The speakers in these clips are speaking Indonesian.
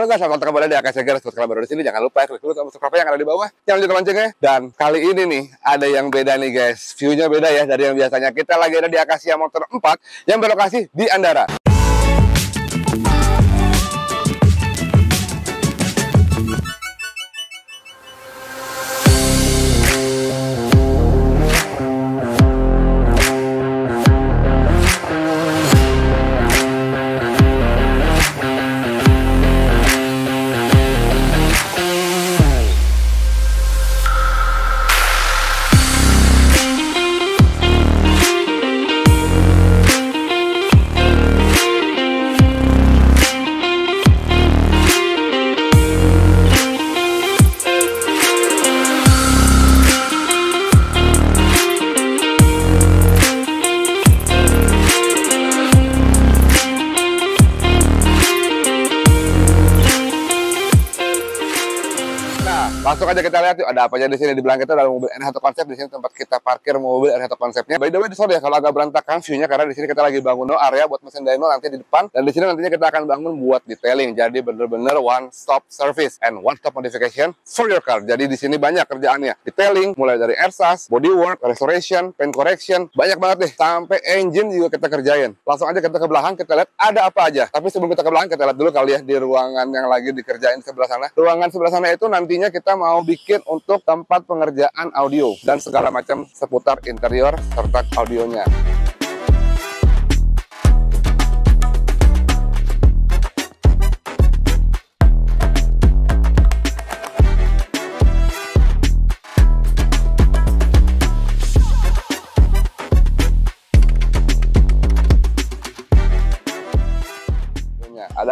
Halo guys, selamat kembali di Akasya Garis Buat kalian baru di sini, jangan lupa ya, klik dulu tombol subscribe yang ada di bawah Jangan lupa loncengnya Dan kali ini nih, ada yang beda nih guys View-nya beda ya dari yang biasanya Kita lagi ada di Akasia Motor 4 Yang berlokasi di Andara Langsung aja kita lihat yuk ada apa aja di sini. Di belakang kita dalam mobil NH 1 konsep di sini tempat kita parkir mobil NH 1 konsepnya. By the way, sorry ya kalau agak berantakan view-nya karena di sini kita lagi bangun no area buat mesin dyno nanti di depan dan di sini nantinya kita akan bangun buat detailing. Jadi bener-bener one stop service and one stop modification for your car. Jadi di sini banyak kerjaannya. Detailing mulai dari ersas, bodywork, restoration, paint correction, banyak banget deh sampai engine juga kita kerjain. Langsung aja kita ke belakang kita lihat ada apa aja. Tapi sebelum kita ke belakang kita lihat dulu kali ya di ruangan yang lagi dikerjain sebelah sana. Ruangan sebelah sana itu nantinya kita kita mau bikin untuk tempat pengerjaan audio dan segala macam seputar interior serta audionya.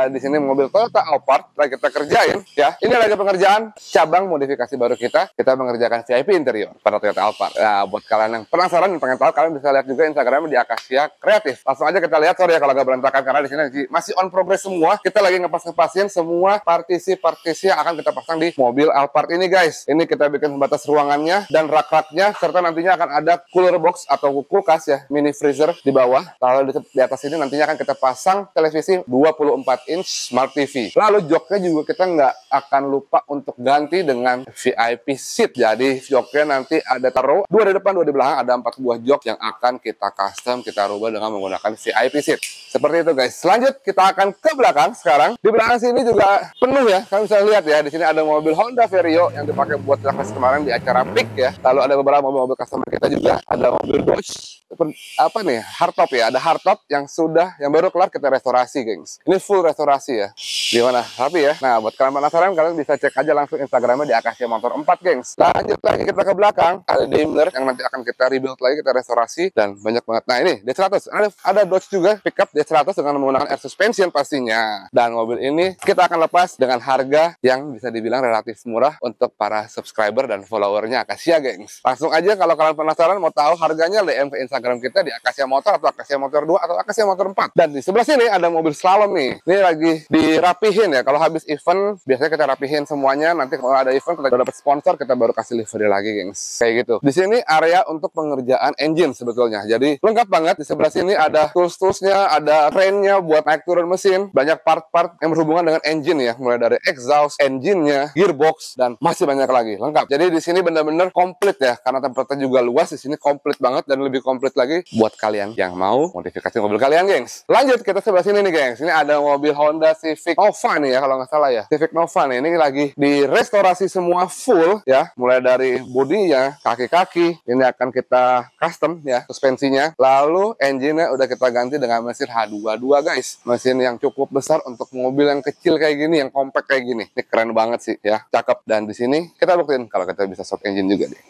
di sini mobil Toyota Alphard lagi kita kerjain ya. Ini lagi pengerjaan cabang modifikasi baru kita. Kita mengerjakan CIP interior pada Toyota Alphard. Nah, buat kalian yang penasaran dan pengen tahu, kalian bisa lihat juga Instagram di Akasia Kreatif. Langsung aja kita lihat sorry ya kalau agak berantakan karena di sini masih on progress semua. Kita lagi ngepas-ngepasin semua partisi-partisi yang akan kita pasang di mobil Alphard ini guys. Ini kita bikin pembatas ruangannya dan rak-raknya serta nantinya akan ada cooler box atau kulkas ya, mini freezer di bawah. Lalu di, di atas ini nantinya akan kita pasang televisi 24 inch inch smart TV. Lalu joknya juga kita nggak akan lupa untuk ganti dengan VIP seat. Jadi joknya nanti ada taruh dua di depan, dua di belakang, ada empat buah jok yang akan kita custom, kita rubah dengan menggunakan VIP seat. Seperti itu guys. Selanjut kita akan ke belakang sekarang. Di belakang sini juga penuh ya. Kalian bisa lihat ya, di sini ada mobil Honda Vario yang dipakai buat rakernas kemarin di acara PIK ya. Lalu ada beberapa mobil-mobil customer kita juga. Ada mobil Dodge, apa nih, hardtop ya. Ada hardtop yang sudah, yang baru kelar kita restorasi gengs. Ini full restorasi Restorasi ya. Di Rapi ya. Nah, buat kalian penasaran, kalian bisa cek aja langsung Instagramnya di Akasia Motor 4, gengs. Lanjut lagi kita ke belakang. Ada Daimler yang nanti akan kita rebuild lagi, kita restorasi, dan banyak banget. Nah, ini D100. Ada, ada Dodge juga, pickup D100 dengan menggunakan air suspension pastinya. Dan mobil ini kita akan lepas dengan harga yang bisa dibilang relatif murah untuk para subscriber dan followernya Akasia, gengs. Langsung aja kalau kalian penasaran mau tahu harganya, DM ke Instagram kita di Akasia Motor atau Akasia Motor 2 atau Akasia Motor 4. Dan di sebelah sini ada mobil slalom nih. Ini lagi lagi dirapihin ya. Kalau habis event, biasanya kita rapihin semuanya. Nanti kalau ada event, kita dapat sponsor, kita baru kasih livery lagi, gengs. Kayak gitu. Di sini area untuk pengerjaan engine sebetulnya. Jadi lengkap banget. Di sebelah sini ada tools-toolsnya, ada trennya buat naik turun mesin. Banyak part-part yang berhubungan dengan engine ya. Mulai dari exhaust, engine-nya, gearbox, dan masih banyak lagi. Lengkap. Jadi di sini benar-benar komplit ya. Karena tempatnya juga luas, di sini komplit banget dan lebih komplit lagi buat kalian yang mau modifikasi mobil kalian, gengs. Lanjut kita sebelah sini nih, gengs. Ini ada mobil Honda Civic Nova nih ya kalau nggak salah ya Civic Nova nih ini lagi di restorasi semua full ya mulai dari bodinya kaki-kaki ini akan kita custom ya suspensinya lalu engine-nya udah kita ganti dengan mesin H22 guys mesin yang cukup besar untuk mobil yang kecil kayak gini yang compact kayak gini ini keren banget sih ya cakep dan di sini kita buktiin kalau kita bisa shock engine juga deh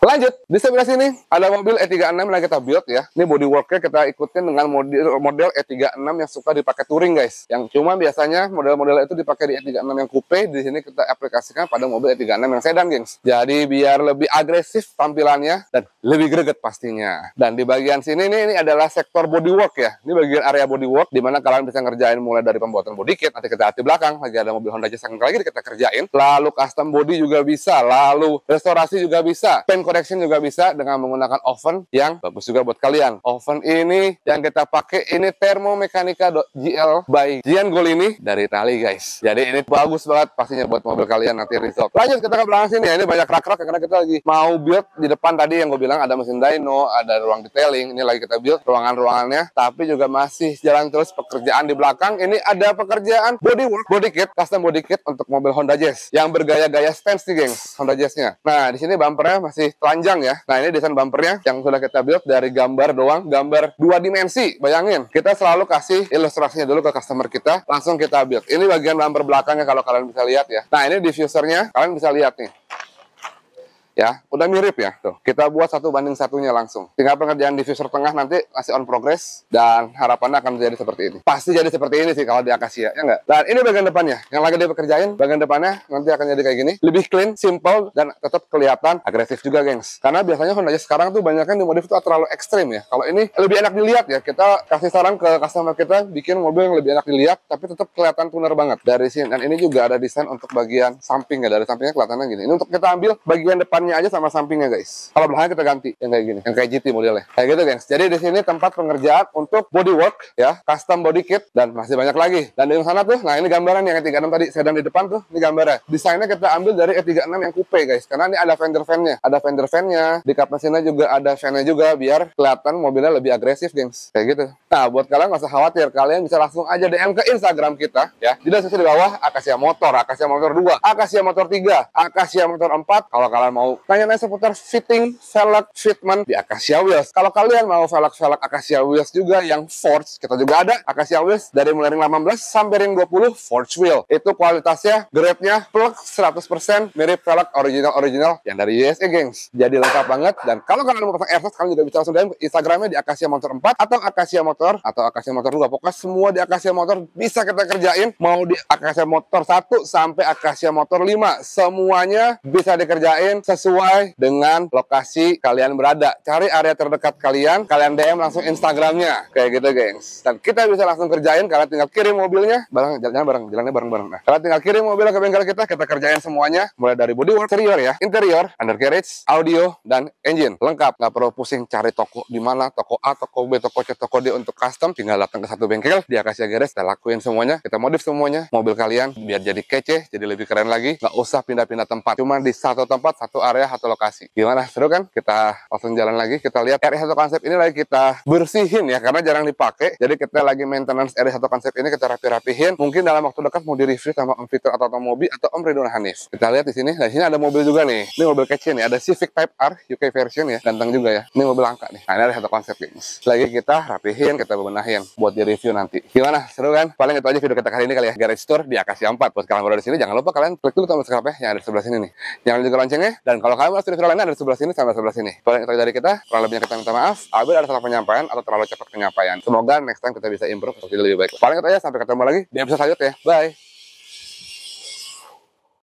Lanjut, di sebelah sini ada mobil E36 yang kita build ya. Ini bodywork-nya kita ikutin dengan model, model E36 yang suka dipakai touring guys. Yang cuma biasanya model-model itu dipakai di E36 yang coupe, di sini kita aplikasikan pada mobil E36 yang sedan gengs. Jadi biar lebih agresif tampilannya dan lebih greget pastinya. Dan di bagian sini ini, ini adalah sektor bodywork ya. Ini bagian area bodywork di mana kalian bisa ngerjain mulai dari pembuatan body kit, nanti kita hati belakang, lagi ada mobil Honda Jazz yang lagi kita kerjain. Lalu custom body juga bisa, lalu restorasi juga bisa. Pen Koreksi juga bisa dengan menggunakan oven yang bagus juga buat kalian. Oven ini yang kita pakai ini GL by Gian ini dari Itali guys. Jadi ini bagus banget pastinya buat mobil kalian nanti result. Lanjut kita ke belakang sini ya. Ini banyak rak-rak ya, karena kita lagi mau build di depan tadi yang gue bilang ada mesin dyno, ada ruang detailing. Ini lagi kita build ruangan-ruangannya. Tapi juga masih jalan terus pekerjaan di belakang. Ini ada pekerjaan bodywork, body kit, custom body kit untuk mobil Honda Jazz yang bergaya-gaya stance nih gengs Honda Jazznya. Nah di sini bumpernya masih telanjang ya. Nah, ini desain bumpernya yang sudah kita build dari gambar doang, gambar dua dimensi. Bayangin, kita selalu kasih ilustrasinya dulu ke customer kita, langsung kita build. Ini bagian bumper belakangnya kalau kalian bisa lihat ya. Nah, ini diffusernya, kalian bisa lihat nih ya udah mirip ya tuh kita buat satu banding satunya langsung tinggal pengerjaan diffuser tengah nanti masih on progress dan harapannya akan jadi seperti ini pasti jadi seperti ini sih kalau di akasia ya enggak dan ini bagian depannya yang lagi dikerjain bagian depannya nanti akan jadi kayak gini lebih clean simple dan tetap kelihatan agresif juga gengs karena biasanya Honda sekarang tuh banyak kan modif tuh terlalu ekstrim ya kalau ini lebih enak dilihat ya kita kasih saran ke customer kita bikin mobil yang lebih enak dilihat tapi tetap kelihatan tuner banget dari sini dan ini juga ada desain untuk bagian samping ya dari sampingnya kelihatannya gini ini untuk kita ambil bagian depannya depannya aja sama sampingnya guys. Kalau belakangnya kita ganti yang kayak gini, yang kayak GT modelnya. Kayak gitu guys. Jadi di sini tempat pengerjaan untuk bodywork ya, custom body kit dan masih banyak lagi. Dan di sana tuh, nah ini gambaran yang E36 tadi sedang di depan tuh, ini gambarnya. Desainnya kita ambil dari E36 yang coupe guys, karena ini ada fender fan-nya, ada fender fan-nya. Di kap mesinnya juga ada fan-nya juga biar kelihatan mobilnya lebih agresif gengs. Kayak gitu. Nah, buat kalian nggak usah khawatir, kalian bisa langsung aja DM ke Instagram kita ya. Di deskripsi di bawah Akasia Motor, Akasia Motor 2, Akasia Motor 3, Akasia Motor 4. Kalau kalian mau tahu. Tanya seputar fitting velg fitment di Acacia Wheels. Kalau kalian mau velg-velg Acacia Wheels juga yang forged, kita juga ada Acacia Wheels dari mulai ring 18 sampai ring 20 forged wheel. Itu kualitasnya, grade-nya plug 100% mirip velg original-original yang dari USA, Gangs. Jadi lengkap banget dan kalau kalian mau pasang airsoft, kalian juga bisa langsung DM Instagramnya di Acacia Motor 4 atau Acacia Motor atau Acacia Motor 2. Pokoknya semua di Acacia Motor bisa kita kerjain mau di Acacia Motor 1 sampai Acacia Motor 5. Semuanya bisa dikerjain sesuai sesuai dengan lokasi kalian berada. Cari area terdekat kalian, kalian DM langsung Instagramnya. Kayak gitu, gengs. Dan kita bisa langsung kerjain, kalian tinggal kirim mobilnya, bareng, jalannya bareng, jalannya bareng-bareng. Nah, kalian tinggal kirim mobilnya ke bengkel kita, kita kerjain semuanya. Mulai dari bodywork, interior ya, interior, undercarriage, audio, dan engine. Lengkap, nggak perlu pusing cari toko di mana, toko A, toko B, toko C, toko D untuk custom. Tinggal datang ke satu bengkel, dia kasih garis, kita lakuin semuanya, kita modif semuanya. Mobil kalian biar jadi kece, jadi lebih keren lagi. Nggak usah pindah-pindah tempat. Cuma di satu tempat, satu area area satu lokasi. Gimana? Seru kan? Kita langsung jalan lagi. Kita lihat area satu konsep ini lagi kita bersihin ya, karena jarang dipakai. Jadi kita lagi maintenance area satu konsep ini kita rapi-rapihin. Mungkin dalam waktu dekat mau direview sama Om Fitur atau Om Mobi atau Om Ridwan Hanif. Kita lihat di sini. Nah, di sini ada mobil juga nih. Ini mobil kecil nih. Ada Civic Type R UK version ya. Ganteng juga ya. Ini mobil langka nih. Nah, ini area satu konsep nih. Lagi kita rapihin, kita bebenahin buat di review nanti. Gimana? Seru kan? Paling itu aja video kita kali ini kali ya. Garage Store di Akasia 4. Buat kalian baru di sini jangan lupa kalian klik dulu tombol subscribe yang ada di sebelah sini nih. Jangan lupa juga loncengnya dan kalau kalian masih viral lainnya ada di sebelah sini sampai sebelah sini. Kalau yang terjadi kita, kurang lebihnya kita minta maaf. Abis ada salah penyampaian atau terlalu cepat penyampaian. Semoga next time kita bisa improve untuk jadi lebih baik. Paling itu aja, sampai ketemu lagi di episode selanjutnya. Bye!